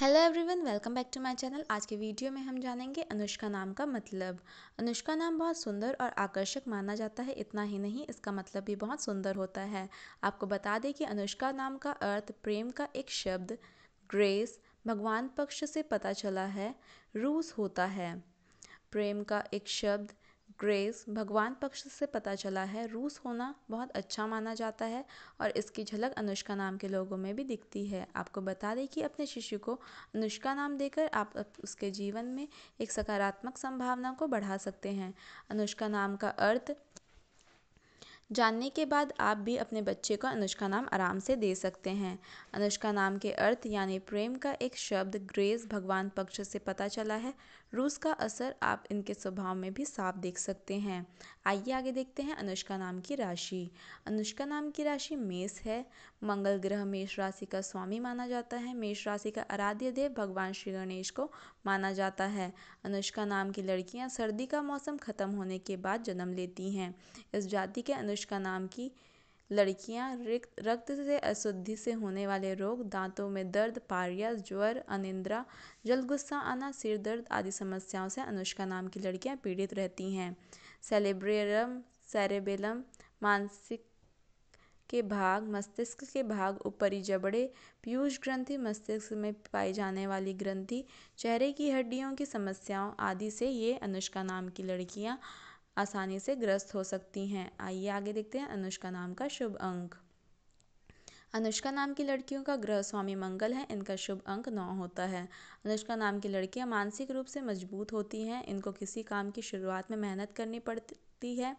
hello everyone welcome back to my channel आज के video में हम जानेंगे अनुष्का नाम का मतलब अनुष्का नाम बहुत सुंदर और आकर्षक माना जाता है इतना ही नहीं इसका मतलब भी बहुत सुंदर होता है आपको बता दें कि अनुष्का नाम का अर्थ प्रेम का एक शब्द ग्रेस भगवान पक्ष से पता चला है रूस होता है प्रेम का एक शब्द ग्रेस भगवान पक्ष से पता चला है रूस होना बहुत अच्छा माना जाता है और इसकी झलक अनुष्का नाम के लोगों में भी दिखती है आपको बता दें कि अपने शिशु को अनुष्का नाम देकर आप उसके जीवन में एक सकारात्मक संभावना को बढ़ा सकते हैं अनुष्का नाम का अर्थ जानने के बाद आप भी अपने बच्चे को अनुष्का नाम आराम से दे सकते हैं अनुष्का नाम के अर्थ यानी प्रेम का एक शब्द ग्रेस भगवान पक्ष से पता चला है रूस का असर आप इनके स्वभाव में भी साफ देख सकते हैं आइए आगे देखते हैं अनुष्का नाम की राशि अनुष्का नाम की राशि मेष है मंगल ग्रह मेष राशि का स्वामी माना जाता है मेष राशि का आराध्य देव भगवान श्री गणेश को माना जाता है अनुष्का नाम की लड़कियां सर्दी का मौसम खत्म होने के बाद जन्म लेती हैं इस जाति के अनु अनुष्का नाम की लड़कियां रिक्त रक्त से अशुद्धि से होने वाले रोग दांतों में दर्द पारिया ज्वर अनिंद्रा जल गुस्सा आना सिर दर्द आदि समस्याओं से अनुष्का नाम की लड़कियां पीड़ित रहती हैं सेलेब्रेरम सेरेबेलम मानसिक के भाग मस्तिष्क के भाग ऊपरी जबड़े पीयूष ग्रंथि मस्तिष्क में पाई जाने वाली ग्रंथि चेहरे की हड्डियों की समस्याओं आदि से ये अनुष्का नाम की लड़कियां आसानी से ग्रस्त हो सकती हैं आइए आगे देखते हैं अनुष्का नाम का शुभ अंक अनुष्का नाम की लड़कियों का ग्रह स्वामी मंगल है इनका शुभ अंक नौ होता है अनुष्का नाम की लड़कियां मानसिक रूप से मजबूत होती हैं इनको किसी काम की शुरुआत में मेहनत करनी पड़ती है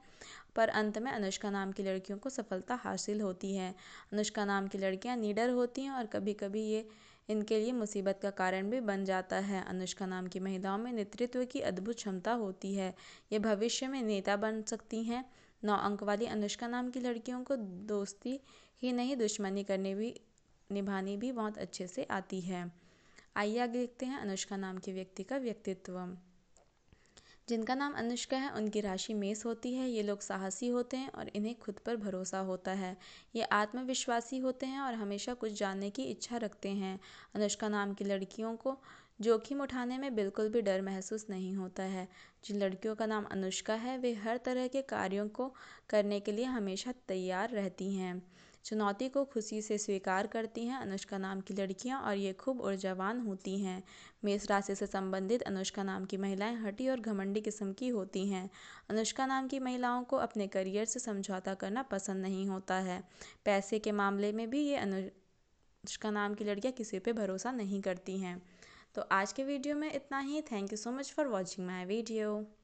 पर अंत में अनुष्का नाम की लड़कियों को सफलता हासिल होती है अनुष्का नाम की लड़कियां निडर होती हैं और कभी कभी ये इनके लिए मुसीबत का कारण भी बन जाता है अनुष्का नाम की महिलाओं में नेतृत्व की अद्भुत क्षमता होती है ये भविष्य में नेता बन सकती हैं नौ अंक वाली अनुष्का नाम की लड़कियों को दोस्ती ही नहीं दुश्मनी करने भी निभानी भी बहुत अच्छे से आती है आइए आगे देखते हैं अनुष्का नाम के व्यक्ति का व्यक्तित्व जिनका नाम अनुष्का है उनकी राशि मेष होती है ये लोग साहसी होते हैं और इन्हें खुद पर भरोसा होता है ये आत्मविश्वासी होते हैं और हमेशा कुछ जानने की इच्छा रखते हैं अनुष्का नाम की लड़कियों को जोखिम उठाने में बिल्कुल भी डर महसूस नहीं होता है जिन लड़कियों का नाम अनुष्का है वे हर तरह के कार्यों को करने के लिए हमेशा तैयार रहती हैं चुनौती को खुशी से स्वीकार करती हैं अनुष्का नाम की लड़कियाँ और ये खूब ऊर्जावान होती हैं मेष राशि से संबंधित अनुष्का नाम की महिलाएं हटी और घमंडी किस्म की होती हैं अनुष्का नाम की महिलाओं को अपने करियर से समझौता करना पसंद नहीं होता है पैसे के मामले में भी ये अनुष्का नाम की लड़कियाँ किसी पर भरोसा नहीं करती हैं तो आज के वीडियो में इतना ही thank you so much for watching my video